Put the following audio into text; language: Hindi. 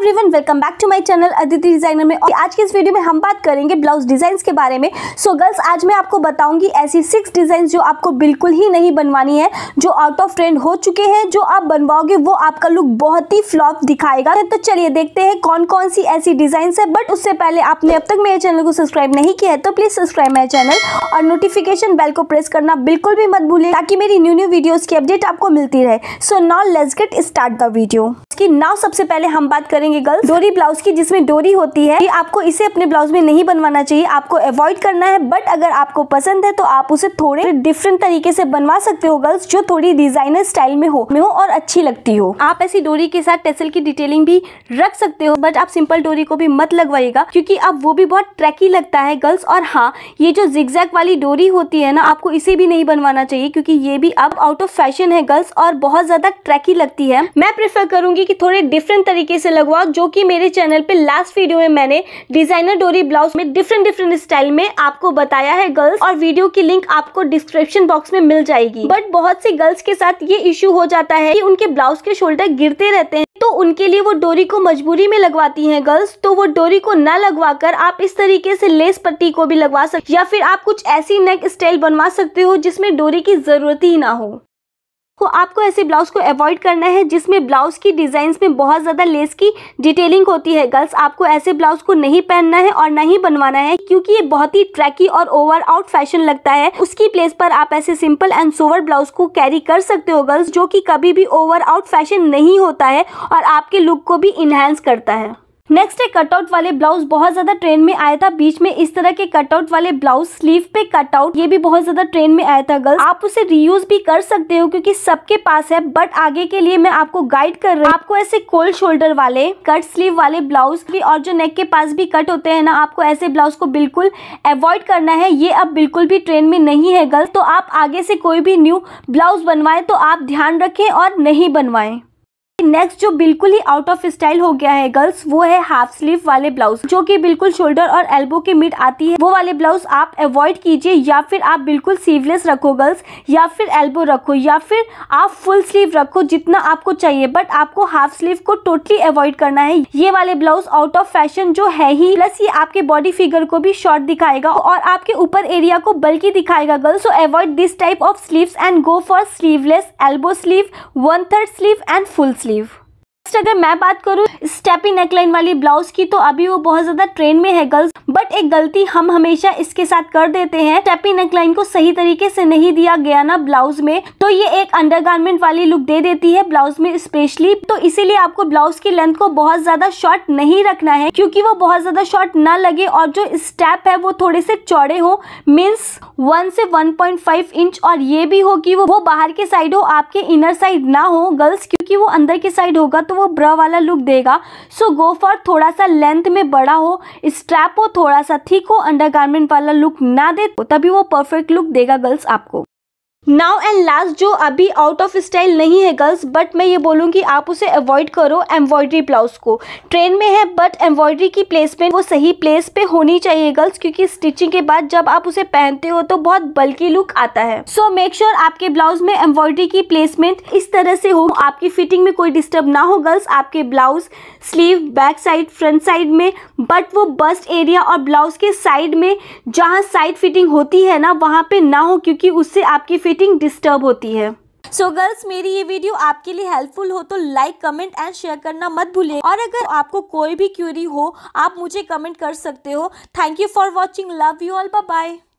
everyone welcome back to my channel Aditi designer में और आज के इस वीडियो में हम बात करेंगे ब्लाउज डिजाइन के बारे में सो so गर्ल्स आज मैं आपको बताऊंगी ऐसी सिक्स डिजाइन जो आपको बिल्कुल ही नहीं बनवानी है जो आउट ऑफ ट्रेंड हो चुके हैं जो आप बनवाओगे वो आपका लुक बहुत ही फ्लॉप दिखाएगा तो चलिए देखते हैं कौन कौन सी ऐसी डिजाइन है बट उससे पहले आपने अब तक मेरे चैनल को सब्सक्राइब नहीं किया है तो प्लीज सब्सक्राइब मेरे चैनल और नोटिफिकेशन बेल को प्रेस करना बिल्कुल भी मत भूलें ताकि मेरी न्यू न्यू वीडियोज की अपडेट आपको मिलती रहे so not let's get start the video now सबसे पहले हम बात करेंगे करेंगे गर्ल्स डोरी ब्लाउज की जिसमें डोरी होती है आपको इसे अपने ब्लाउज में नहीं बनवाना चाहिए आपको अवॉइड करना है बट अगर आपको पसंद है तो आप उसे थोड़े डिफरेंट तरीके से बनवा सकते हो गर्ल्स जो थोड़ी डिजाइनर स्टाइल में हो में हो और अच्छी लगती हो आप ऐसी डोरी के साथ टेसल की डिटेलिंग भी रख सकते हो बट आप सिंपल डोरी को भी मत लगवाइएगा क्योंकि अब वो भी बहुत ट्रैकी लगता है गर्ल्स और हाँ ये जो जिगजैग वाली डोरी होती है ना आपको इसे भी नहीं बनवाना चाहिए क्योंकि ये भी अब आउट ऑफ फैशन है गर्ल्स और बहुत ज्यादा ट्रैकी लगती है मैं प्रेफर करूंगी कि थोड़े डिफरेंट तरीके से लगवा ब्लॉज जो कि मेरे चैनल पे लास्ट वीडियो में मैंने डिजाइनर डोरी ब्लाउज में डिफरेंट डिफरेंट स्टाइल में आपको बताया है गर्ल्स और वीडियो की लिंक आपको डिस्क्रिप्शन बॉक्स में मिल जाएगी बट बहुत सी गर्ल्स के साथ ये इश्यू हो जाता है कि उनके ब्लाउज के शोल्डर गिरते रहते हैं तो उनके लिए वो डोरी को मजबूरी में लगवाती हैं गर्ल्स तो वो डोरी को ना लगवा कर आप इस तरीके से लेस पट्टी को भी लगवा सकते या फिर आप कुछ ऐसी नेक स्टाइल बनवा सकते हो जिसमें डोरी की जरूरत ही ना हो तो आपको ऐसे ब्लाउज़ को अवॉइड करना है जिसमें ब्लाउज़ की डिजाइन में बहुत ज़्यादा लेस की डिटेलिंग होती है गर्ल्स आपको ऐसे ब्लाउज़ को नहीं पहनना है और नहीं बनवाना है क्योंकि ये बहुत ही ट्रैकी और ओवर आउट फैशन लगता है उसकी प्लेस पर आप ऐसे सिंपल एंड सोवर ब्लाउज़ को कैरी कर सकते हो गर्ल्स जो कि कभी भी ओवर आउट फैशन नहीं होता है और आपके लुक को भी इनहेंस करता है नेक्स्ट है कटआउट वाले ब्लाउज बहुत ज्यादा ट्रेंड में आया था बीच में इस तरह के कटआउट वाले ब्लाउज स्लीव पे कटआउट ये भी बहुत ज्यादा ट्रेंड में आया था गर्ल्स आप उसे रीयूज भी कर सकते हो क्योंकि सबके पास है बट आगे के लिए मैं आपको गाइड कर रहा हूँ आपको ऐसे कोल्ड शोल्डर वाले कट स्लीव वाले ब्लाउज भी और जो नेक के पास भी कट होते हैं ना आपको ऐसे ब्लाउज को बिल्कुल अवॉइड करना है ये अब बिल्कुल भी ट्रेंड में नहीं है गर्ल्स तो आप आगे से कोई भी न्यू ब्लाउज बनवाएं तो आप ध्यान रखें और नहीं बनवाएं नेक्स्ट जो बिल्कुल ही आउट ऑफ स्टाइल हो गया है गर्ल्स वो है हाफ स्लीव वाले ब्लाउज जो कि बिल्कुल शोल्डर और एल्बो के मिड आती है वो वाले ब्लाउज आप अवॉइड कीजिए या फिर आप बिल्कुल स्लीवलेस रखो गर्ल्स या फिर एल्बो रखो या फिर आप फुल स्लीव रखो जितना आपको चाहिए बट आपको हाफ स्लीव को टोटली अवॉइड करना है ये वाले ब्लाउज आउट ऑफ फैशन जो है ही प्लस ये आपके बॉडी फिगर को भी शॉर्ट दिखाएगा और आपके ऊपर एरिया को बल्कि दिखाएगा girls so avoid this type of sleeve and go for sleeveless elbow sleeve one third sleeve and full sleeve sleeve next अगर मैं बात करूँ स्टेपी नेकलाइन वाली ब्लाउज की तो अभी वो बहुत ज़्यादा ट्रेंड में है गर्ल्स बट एक गलती हम हमेशा इसके साथ कर देते हैं स्टेपी नेकलाइन को सही तरीके से नहीं दिया गया ना ब्लाउज में तो ये एक गार्मेंट वाली लुक दे देती है ब्लाउज में स्पेशली तो इसीलिए आपको ब्लाउज की लेंथ को बहुत ज़्यादा शॉर्ट नहीं रखना है क्यूँकी वो बहुत ज़्यादा शॉर्ट न लगे और जो स्टेप है वो थोड़े से चौड़े हो मीन्स वन से वन इंच और ये भी हो कि वो बाहर के साइड हो आपके इनर साइड ना हो गर्ल्स क्योंकि वो अंदर की साइड होगा तो वो ब्रा वाला लुक देगा सो गो फॉर थोड़ा सा लेंथ में बड़ा हो स्ट्रैप हो थोड़ा सा ठीक हो अंडर वाला लुक ना दे तभी वो परफेक्ट लुक देगा गर्ल्स आपको नाउ एंड लास्ट जो अभी आउट ऑफ स्टाइल नहीं है गर्ल्स बट मैं ये बोलूँ आप उसे अवॉइड करो एम्ब्रॉयडरी ब्लाउज को ट्रेंड में है बट एम्ब्रॉयडरी की प्लेसमेंट वो सही प्लेस पे होनी चाहिए गर्ल्स क्योंकि स्टिचिंग के बाद जब आप उसे पहनते हो तो बहुत बल्कि लुक आता है सो मेक श्योर आपके ब्लाउज में एम्ब्रॉयडरी की प्लेसमेंट इस तरह से हो आपकी फिटिंग में कोई डिस्टर्ब ना हो गर्ल्स आपके blouse sleeve back side front side में बट वो बस्ट एरिया और ब्लाउज के साइड में जहाँ साइड फिटिंग होती है ना वहाँ पे ना हो क्योंकि उससे आपकी फिटिंग डिस्टर्ब होती है सो so गर्ल्स मेरी ये वीडियो आपके लिए हेल्पफुल हो तो लाइक कमेंट एंड शेयर करना मत भूलिए और अगर आपको कोई भी क्यूरी हो आप मुझे कमेंट कर सकते हो thank you for watching love you all bye